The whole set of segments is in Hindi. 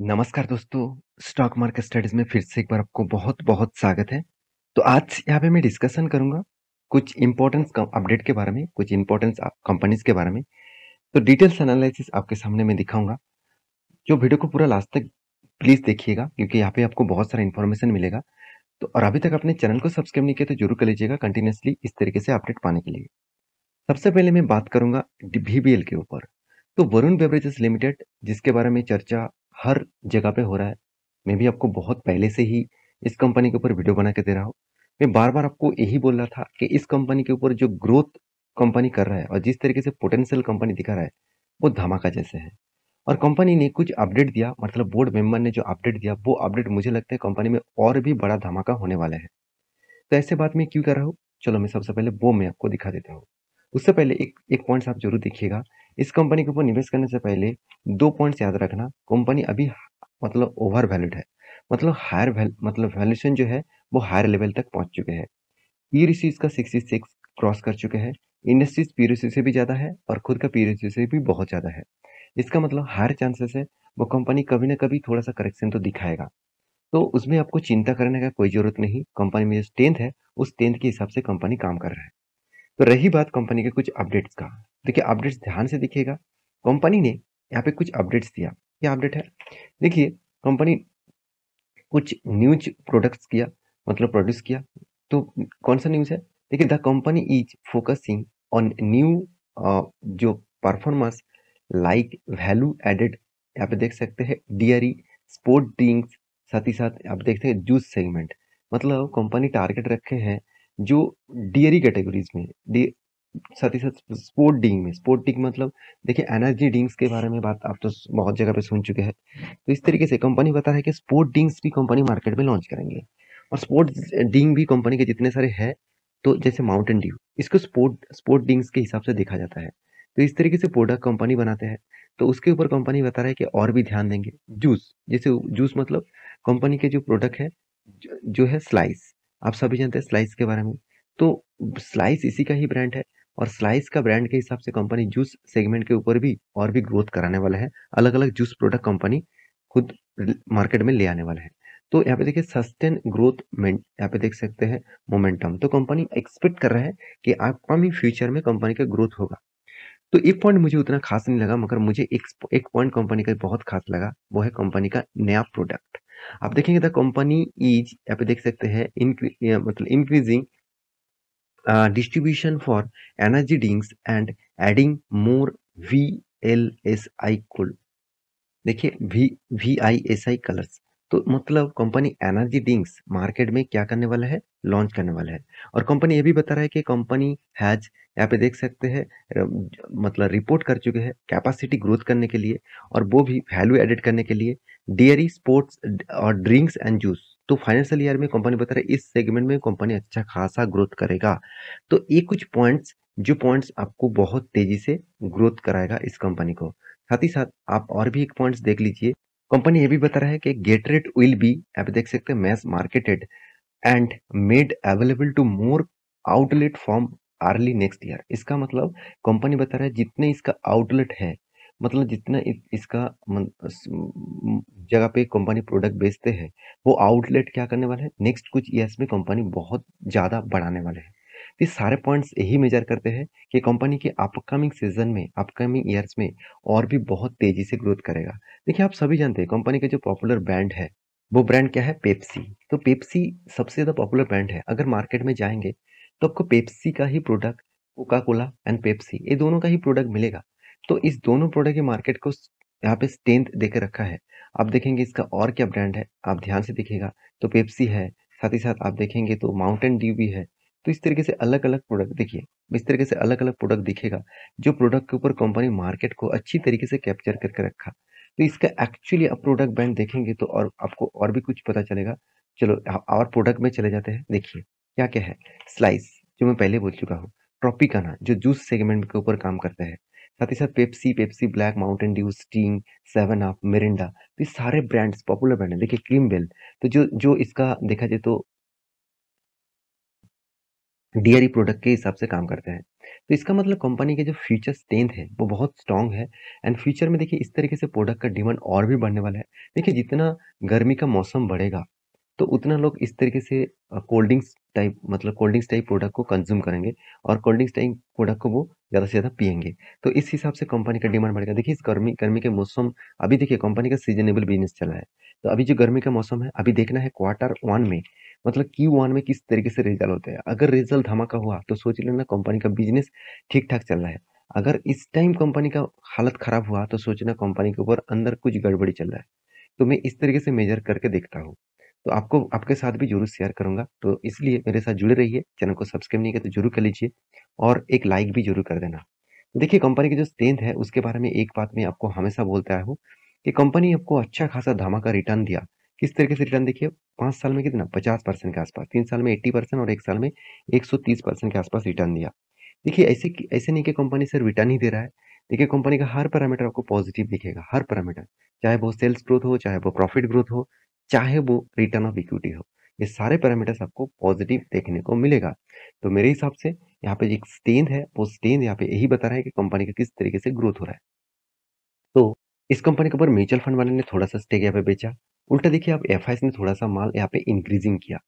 नमस्कार दोस्तों स्टॉक मार्केट स्टडीज में फिर से एक बार आपको बहुत बहुत स्वागत है तो आज यहाँ पे मैं डिस्कशन करूंगा कुछ इम्पोर्टेंस अपडेट के बारे में कुछ इम्पोर्टेंस कंपनीज के बारे में तो डिटेल्स एनालिसिस आपके सामने मैं दिखाऊंगा जो वीडियो को पूरा लास्ट तक प्लीज़ देखिएगा क्योंकि यहाँ पे आपको बहुत सारा इन्फॉर्मेशन मिलेगा तो और अभी तक अपने चैनल को सब्सक्राइब नहीं किया तो जरूर कर लीजिएगा कंटिन्यूसली इस तरीके से अपडेट पाने के लिए सबसे पहले मैं बात करूंगा वी के ऊपर तो वरुण बेवरेजेस लिमिटेड जिसके बारे में चर्चा हर जगह पे हो रहा है मैं भी आपको बहुत पहले से ही इस कंपनी के ऊपर वीडियो बना के दे रहा हूँ मैं बार बार आपको यही बोल रहा था कि इस कंपनी के ऊपर जो ग्रोथ कंपनी कर रहा है और जिस तरीके से पोटेंशियल कंपनी दिखा रहा है वो धमाका जैसे है और कंपनी ने कुछ अपडेट दिया मतलब बोर्ड मेंबर ने जो अपडेट दिया वो अपडेट मुझे लगता है कंपनी में और भी बड़ा धमाका होने वाला है तो ऐसे बात मैं क्यों कर रहा हूँ चलो मैं सबसे पहले वो मैं आपको दिखा देता हूँ उससे पहले एक एक पॉइंट आप जरूर देखिएगा इस कंपनी के ऊपर निवेश करने से पहले दो पॉइंट्स याद रखना कंपनी अभी मतलब ओवर वैल्यूड है मतलब हायर वैल मतलब वैल्यूशन जो है वो हायर लेवल तक पहुंच चुके हैं ई रिसीज का सिक्सटी सिक्स क्रॉस कर चुके हैं इंडस्ट्रीज पी से भी ज़्यादा है और खुद का पी से भी बहुत ज़्यादा है इसका मतलब हायर चांसेस है वो कंपनी कभी ना कभी थोड़ा सा करेक्शन तो दिखाएगा तो उसमें आपको चिंता करने का कोई ज़रूरत नहीं कंपनी में जो स्ट्रेंथ है उस स्ट्रेंथ के हिसाब से कंपनी काम कर रहा है तो रही बात कंपनी के कुछ अपडेट्स का देखिए अपडेट्स ध्यान से देखिएगा कंपनी ने यहाँ पे कुछ अपडेट्स दिया क्या अपडेट है देखिए कंपनी कुछ न्यूज प्रोडक्ट्स किया मतलब प्रोड्यूस किया तो कौन सा न्यूज़ है देखिए the company is focusing on new जो परफॉर्मेंस लाइक वैल्यू एडेड यहाँ पे देख सकते हैं डियरी स्पोर्ट ड्रिंक्स साथ ही साथ आप देखते हैं जूस सेगमेंट मतलब कंपनी टारगेट रखे हैं जो डियरी कैटेगरीज में डी साथ ही साथ स्पोर्ट डिंग में स्पोर्ट डिंग मतलब देखिए एनर्जी डिंग्स के बारे में बात आप तो बहुत जगह पे सुन चुके हैं तो इस तरीके से कंपनी बता रहा है कि स्पोर्ट डिंग्स भी कंपनी मार्केट में लॉन्च करेंगे और स्पोर्ट डिंग भी कंपनी के जितने सारे हैं तो जैसे माउंटेन ड्यू इसको स्पोर्ट स्पोर्ट डिंग्स के हिसाब से देखा जाता है तो इस तरीके से प्रोडक्ट कंपनी बनाते हैं तो उसके ऊपर कंपनी बता रहा है कि और भी ध्यान देंगे जूस जैसे जूस मतलब कंपनी के जो प्रोडक्ट है जो है स्लाइस आप सभी जानते हैं स्लाइस के बारे में तो स्लाइस इसी का ही ब्रांड है और स्लाइस का ब्रांड के हिसाब से कंपनी जूस सेगमेंट के ऊपर भी और भी ग्रोथ कराने वाला है अलग अलग जूस प्रोडक्ट कंपनी खुद मार्केट में ले आने वाला है तो यहाँ पे देखिए सस्टेन ग्रोथ में यहाँ पे देख सकते हैं मोमेंटम तो कंपनी एक्सपेक्ट कर रहा है कि आपका भी फ्यूचर में कंपनी का ग्रोथ होगा तो एक पॉइंट मुझे उतना खास नहीं लगा मगर मुझे एक एक पॉइंट कंपनी का बहुत खास लगा वो है कंपनी का नया प्रोडक्ट आप देखेंगे द कंपनी इज यहाँ पे देख सकते हैं इनक्री मतलब increasing distribution for energy drinks and adding more V L S I कुल देखिए V V I S I colours तो मतलब कंपनी एनर्जी ड्रिंक्स मार्केट में क्या करने वाला है लॉन्च करने वाला है और कंपनी ये भी बता रहा है कि कंपनी हैज यहाँ पे देख सकते हैं मतलब रिपोर्ट कर चुके हैं कैपेसिटी ग्रोथ करने के लिए और वो भी वैल्यू एडिट करने के लिए डेयरी स्पोर्ट्स और ड्रिंक्स एंड जूस तो फाइनेंशियल ईयर में कंपनी बता रहा है इस सेगमेंट में कंपनी अच्छा खासा ग्रोथ करेगा तो ये कुछ पॉइंट्स जो पॉइंट्स आपको बहुत तेजी से ग्रोथ कराएगा इस कंपनी को साथ ही साथ आप और भी एक पॉइंट्स देख लीजिए कंपनी ये भी बता रहा है कि गेटरेट विल बी आप देख सकते हैं mass marketed and made available to more outlet from early next year इसका मतलब कंपनी बता रहा है जितने इसका आउटलेट है मतलब जितना इसका जगह पे कंपनी प्रोडक्ट बेचते हैं वो आउटलेट क्या करने वाले हैं नेक्स्ट कुछ ईयर्स में कंपनी बहुत ज़्यादा बढ़ाने वाले हैं तो सारे पॉइंट्स यही मेजर करते हैं कि कंपनी के अपकमिंग सीजन में अपकमिंग ईयर्स में और भी बहुत तेज़ी से ग्रोथ करेगा देखिए आप सभी जानते हैं कंपनी का जो पॉपुलर ब्रांड है वो ब्रांड क्या है पेप्सी तो पेप्सी सबसे ज़्यादा पॉपुलर ब्रांड है अगर मार्केट में जाएंगे तो आपको पेप्सी का ही product Coca Cola and Pepsi ये दोनों का ही प्रोडक्ट मिलेगा तो इस दोनों प्रोडक्ट के मार्केट को यहाँ पे स्टेंथ दे के रखा है आप देखेंगे इसका और क्या ब्रांड है आप ध्यान से देखिएगा तो पेप्सी है साथ ही साथ आप देखेंगे तो माउंटेन ड्यू भी है तो इस तरीके से अलग अलग प्रोडक्ट देखिए इस तरीके से अलग अलग प्रोडक्ट दिखेगा जो प्रोडक्ट के ऊपर कंपनी मार्केट को अच्छी तरीके से कैप्चर करके रखा तो इसका एक्चुअली आप प्रोडक्ट बैंक देखेंगे तो और आपको और भी कुछ पता चलेगा चलो और प्रोडक्ट में चले जाते हैं देखिए क्या क्या है स्लाइस जो मैं पहले बोल चुका हूँ ट्रॉपिकाना जो जूस सेगमेंट के ऊपर काम करता है साथ ही साथ Pepsi Pepsi Black Mountain Dew Sting Seven Up Mirinda तो ये सारे ब्रांड्स पॉपुलर ब्रांड हैं देखिए क्रीम बेल तो जो जो इसका देखा जाए तो डीआरई प्रोडक्ट के हिसाब से काम करते हैं तो इसका मतलब कंपनी के जो फ्यूचर स्ट्रेंथ है वो बहुत स्ट्रांग है एंड फ्यूचर में देखिए इस तरीके से प्रोडक्ट का डिमांड और भी बढ़ने वाला है देखिए जितना गर्मी का मौसम बढ़ेगा तो उतना लोग इस तरीके से कोल्ड ड्रिंक्स टाइप मतलब कोल्ड ड्रिंक्स टाइप प्रोडक्ट को कंज्यूम करेंगे और कोल्ड ड्रिंक्स टाइप प्रोडक्ट को वो ज़्यादा से ज़्यादा पियेंगे तो इस हिसाब से कंपनी का डिमांड बढ़ेगा देखिए इस गर्मी गर्मी के मौसम अभी देखिए कंपनी का सीजनेबल बिजनेस चला है तो अभी जो गर्मी का मौसम है अभी देखना है क्वार्टर वन में मतलब Q1 में किस तरीके से रिजल्ट होते हैं अगर रिजल्ट धमाका हुआ तो सोच लेना कंपनी का बिजनेस ठीक ठाक चल रहा है अगर इस टाइम कंपनी का हालत खराब हुआ तो सोचना कंपनी के ऊपर अंदर कुछ गड़बड़ी चल रहा है तो मैं इस तरीके से मेजर करके देखता हूँ तो आपको आपके साथ भी जरूर शेयर करूंगा तो इसलिए मेरे साथ जुड़े रहिए चैनल को सब्सक्राइब नहीं किया तो जरूर कर लीजिए और एक लाइक भी जरूर कर देना देखिए कंपनी की जो स्ट्रेंथ है उसके बारे में एक बात मैं आपको हमेशा बोलता हूँ कि कंपनी आपको अच्छा खासा धमाका रिटर्न दिया किस तरीके से रिटर्न देखिए पाँच साल में कितना पचास परसेंट के आसपास तीन साल में एट्टी परसेंट और एक साल में एक सौ तीस परसेंट के आसपास रिटर्न दिया देखिए ऐसे ऐसे नहीं कि कंपनी सिर्फ रिटर्न ही दे रहा है देखिए कंपनी का हर पैरामीटर आपको पॉजिटिव दिखेगा हर पैरामीटर चाहे वो सेल्स ग्रोथ हो चाहे वो प्रॉफिट ग्रोथ हो चाहे वो रिटर्न ऑफ इक्विटी हो ये सारे पैरामीटर्स आपको पॉजिटिव देखने को मिलेगा तो मेरे हिसाब से यहाँ पे एक स्टेंद है वो स्टेंद यहाँ पे यही बता रहा है कि कंपनी का किस तरीके से ग्रोथ हो रहा है तो इस कंपनी के ऊपर म्यूचुअल फंड वाले ने थोड़ा सा स्टेक यहाँ पे बेचा उल्टा देखिए आप एफ ने थोड़ा सा माल यहाँ पे इंक्रीजिंग किया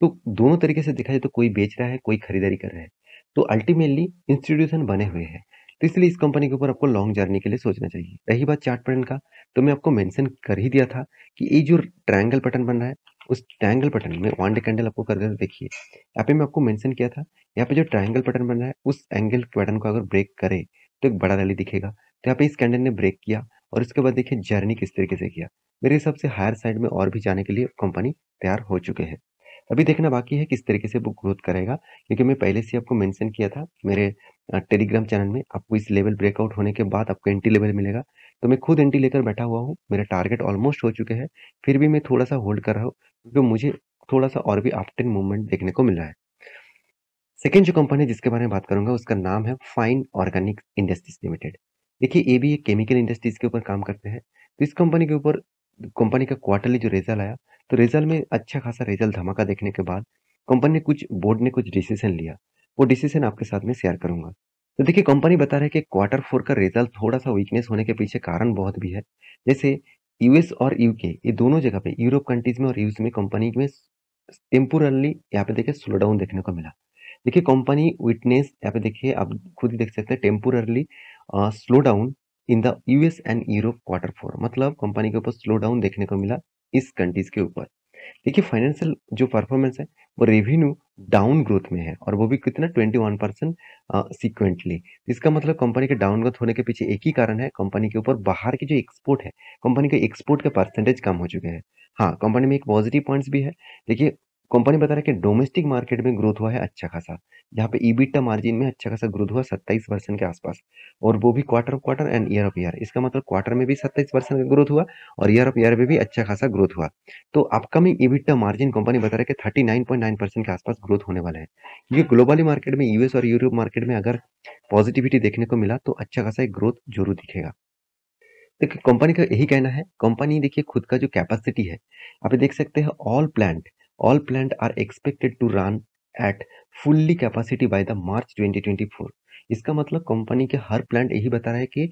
तो दोनों तरीके से देखा जाए तो कोई बेच रहा है कोई खरीदारी कर रहा है तो अल्टीमेटली इंस्टीट्यूशन बने हुए हैं तो इसलिए इस कंपनी के ऊपर आपको लॉन्ग जर्नी के लिए सोचना चाहिए रही बात चार्ट पैटर्न का तो मैं आपको मेंशन कर ही दिया था कि ये जो ट्रायंगल पैटर्न बन रहा है उस ट्रायंगल पैटर्न में वन डे कैंडल आपको कर तो देखिए यहाँ पे मैं आपको मेंशन किया था यहाँ पे जो ट्रायंगल पैटर्न बन रहा है उस एंगल पैटर्न को अगर ब्रेक करे तो एक बड़ा रैली दिखेगा तो यहाँ पे इस कैंडल ने ब्रेक किया और इसके बाद देखिए जर्नी किस तरीके से किया मेरे हिसाब से हायर साइड में और भी जाने के लिए कंपनी तैयार हो चुके हैं अभी देखना बाकी है किस तरीके से वो ग्रोथ करेगा क्योंकि मैं पहले से आपको मेंशन किया था मेरे टेलीग्राम चैनल में आपको इस लेवल ब्रेकआउट होने के बाद आपको एंटी लेवल मिलेगा तो मैं खुद एंटी लेकर बैठा हुआ हूँ मेरा टारगेट ऑलमोस्ट हो चुके हैं फिर भी मैं थोड़ा सा होल्ड कर रहा हूँ क्योंकि मुझे थोड़ा सा और भी अपटेन मूवमेंट देखने को मिल रहा है सेकेंड जो कंपनी जिसके बारे में बात करूंगा उसका नाम है फाइन ऑर्गेनिक इंडस्ट्रीज लिमिटेड देखिए ये भी एक केमिकल इंडस्ट्रीज़ के ऊपर काम करते हैं। तो इस कंपनी के ऊपर कंपनी का क्वार्टरली जो रिज़ल्ट आया, तो रिज़ल्ट में अच्छा खासा रिज़ल्ट धमाका देखने के बाद, कंपनी ने कुछ बोर्ड ने कुछ डिसीज़न लिया। वो डिसीज़न आपके साथ में शेयर करूंगा तो देखिए कंपनी बता रहे कि क्वार्टर फोर का रिज़ल्ट थोड़ा-सा वीकनेस होने के पीछे कारण बहुत भी है। जैसे यूएस और यूके ये दोनों जगह पे यूरोप कंट्रीज़ में और यूएस में कंपनी में टेम्पोरली यहाँ पे देखिए स्लो डाउन देखने को मिला। देखिए कंपनी विटनेस यहाँ पे देखिए आप खुद ही देख सकते हैं temporarily slow down in the US and Europe quarter four मतलब कंपनी के ऊपर स्लो डाउन देखने को मिला इस कंट्रीज के ऊपर देखिए फाइनेंशियल जो परफॉर्मेंस है वो रेवेन्यू डाउन ग्रोथ में है और वो भी कितना 21 परसेंट सिक्वेंटली इसका मतलब कंपनी के डाउन ग्रोथ होने के पीछे एक ही कारण है कंपनी के ऊपर बाहर की जो एक्सपोर्ट है कंपनी के एक्सपोर्ट का परसेंटेज कम हो चुके हैं हाँ कंपनी में एक पॉजिटिव पॉइंट्स भी है देखिए कंपनी बता रहा है कि डोमेस्टिक मार्केट में ग्रोथ हुआ है अच्छा खासा यहाँ पे ईबीटा मार्जिन में अच्छा खासा ग्रोथ हुआ सत्ताईस परसेंट के आसपास और वो भी quarter of quarter and year of year इसका मतलब क्वार्टर में भी सत्ताईस परसेंट का ग्रोथ हुआ और ईयर ऑफ ईयर में भी अच्छा खासा ग्रोथ हुआ तो अपकमिंग ईबीटा मार्जिन कंपनी बता रहा है कि thirty nine point nine percent के आसपास ग्रोथ होने वाला है ये ग्लोबली मार्केट में यूएस और यूरोप मार्केट में अगर पॉजिटिविटी देखने को मिला तो अच्छा खासा एक ग्रोथ जरूर दिखेगा देखिए कंपनी का यही कहना है कंपनी देखिए खुद का जो कैपेसिटी है आप देख सकते हैं all plant All plant are expected to run at fully capacity by the March 2024 इसका मतलब कंपनी के हर plant यही बता रहा है कि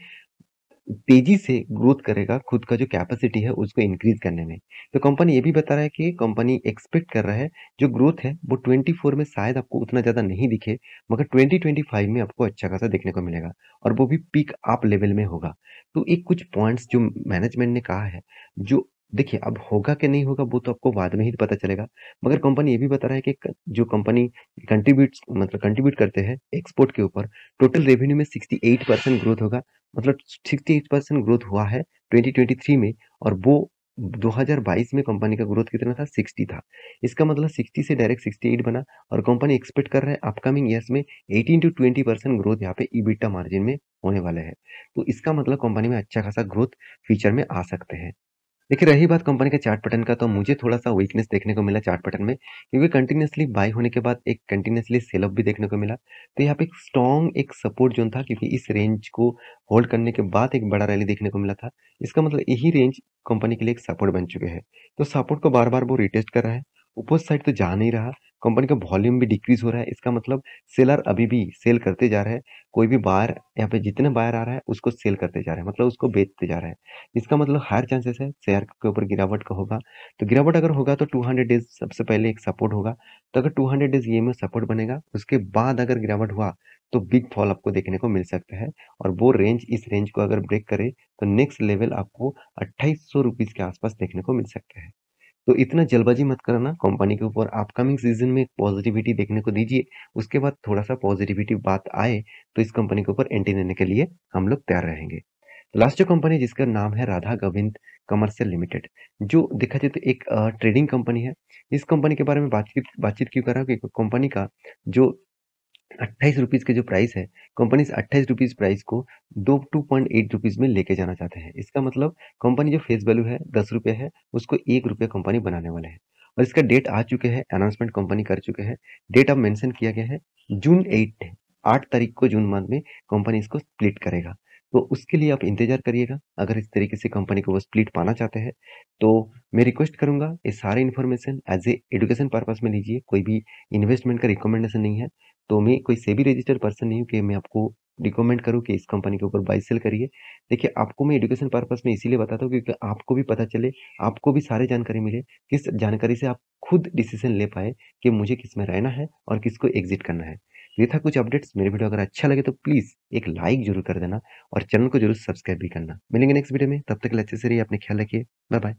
तेजी से ग्रोथ करेगा खुद का जो कैपेसिटी है उसको इंक्रीज करने में तो कंपनी ये भी बता रहा है कि कंपनी एक्सपेक्ट कर रहा है जो ग्रोथ है वो 24 में शायद आपको उतना ज़्यादा नहीं दिखे मगर 2025 में आपको अच्छा खासा देखने को मिलेगा और वो भी पीक आप लेवल में होगा तो एक कुछ पॉइंट्स जो मैनेजमेंट ने कहा है जो देखिए अब होगा कि नहीं होगा वो तो आपको बाद में ही पता चलेगा मगर कंपनी ये भी बता रहा है कि जो कंपनी कंट्रीब्यूट मतलब कंट्रीब्यूट करते हैं एक्सपोर्ट के ऊपर टोटल रेवेन्यू में 68 परसेंट ग्रोथ होगा मतलब 68 परसेंट ग्रोथ हुआ है 2023 में और वो 2022 में कंपनी का ग्रोथ कितना था 60 था इसका मतलब 60 से डायरेक्ट 68 बना और कंपनी एक्सपेक्ट कर रहे हैं अपकमिंग ईयर्स में 18 टू 20 परसेंट ग्रोथ यहाँ पे ईबिटा मार्जिन में होने वाला है तो इसका मतलब कंपनी में अच्छा खासा ग्रोथ फ्यूचर में आ सकते हैं देखिए रही बात कंपनी के चार्ट पैटर्न का तो मुझे थोड़ा सा वीकनेस देखने को मिला चार्ट पैटर्न में क्योंकि कंटिन्यूसली बाय होने के बाद एक कंटिन्यूसली सेल भी देखने को मिला तो यहाँ पे एक स्ट्रॉन्ग एक सपोर्ट जोन था क्योंकि इस रेंज को होल्ड करने के बाद एक बड़ा रैली देखने को मिला था इसका मतलब यही रेंज कंपनी के लिए एक सपोर्ट बन चुके हैं तो सपोर्ट को बार बार वो रिटेस्ट कर रहा है ऊपर साइड तो जा नहीं रहा कंपनी का वॉल्यूम भी डिक्रीज हो रहा है इसका मतलब सेलर अभी भी सेल करते जा रहा है कोई भी बायर यहाँ पे जितने बायर आ रहा है उसको सेल करते जा रहे हैं मतलब उसको बेचते जा रहे हैं इसका मतलब हायर चांसेस है शेयर के ऊपर गिरावट का होगा तो गिरावट अगर होगा तो 200 डेज सबसे पहले एक सपोर्ट होगा तो अगर 200 डेज ये में सपोर्ट बनेगा उसके बाद अगर गिरावट हुआ तो बिग फॉल आपको देखने को मिल सकता है और वो रेंज इस रेंज को अगर ब्रेक करे तो नेक्स्ट लेवल आपको अट्ठाईस सौ के आसपास देखने को मिल सकता है तो इतना जल्दबाजी मत करना कंपनी के ऊपर अपकमिंग सीजन में पॉजिटिविटी देखने को दीजिए उसके बाद थोड़ा सा पॉजिटिविटी बात आए तो इस कंपनी के ऊपर एंट्री देने के लिए हम लोग तैयार रहेंगे तो लास्ट जो कंपनी जिसका नाम है राधा गोविंद कमर्शियल लिमिटेड जो देखा जाए तो एक ट्रेडिंग कंपनी है इस कंपनी के बारे में बातचीत बातचीत क्यों कर रहा हूँ कंपनी का जो अट्ठाईस रुपीज़ के जो प्राइस है कंपनीज अट्ठाईस रुपीज़ प्राइस को दो टू पॉइंट एट रुपीज़ में लेके जाना चाहते हैं इसका मतलब कंपनी जो फेस वैल्यू है दस रुपये है उसको एक रुपये कंपनी बनाने वाले हैं और इसका डेट आ चुके हैं अनाउंसमेंट कंपनी कर चुके हैं डेट अब मैंसन किया गया है जून एट आठ तारीख को जून मंथ में कंपनी इसको स्प्लिट करेगा तो उसके लिए आप इंतज़ार करिएगा अगर इस तरीके से कंपनी को वो स्प्लिट पाना चाहते हैं तो मैं रिक्वेस्ट करूंगा ये सारे information as a education purpose में लीजिए कोई भी इन्वेस्टमेंट का रिकमेंडेशन नहीं है तो मैं कोई से भी रजिस्टर्ड पर्सन नहीं हूँ कि मैं आपको रिकमेंड करूँ कि इस कंपनी के ऊपर बाई सेल करिए देखिए आपको मैं एजुकेशन पर्पस में इसीलिए बताता हूँ क्योंकि आपको भी पता चले आपको भी सारे जानकारी मिले किस जानकारी से आप खुद डिसीजन ले पाए कि मुझे किस में रहना है और किसको एग्जिट करना है तो ये था कुछ अपडेट्स मेरे वीडियो अगर अच्छा लगे तो प्लीज़ एक लाइक जरूर कर देना और चैनल को जरूर सब्सक्राइब भी करना मिलेंगे नेक्स्ट वीडियो में तब तक अच्छे से रहिए अपने ख्याल रखिए बाय बाय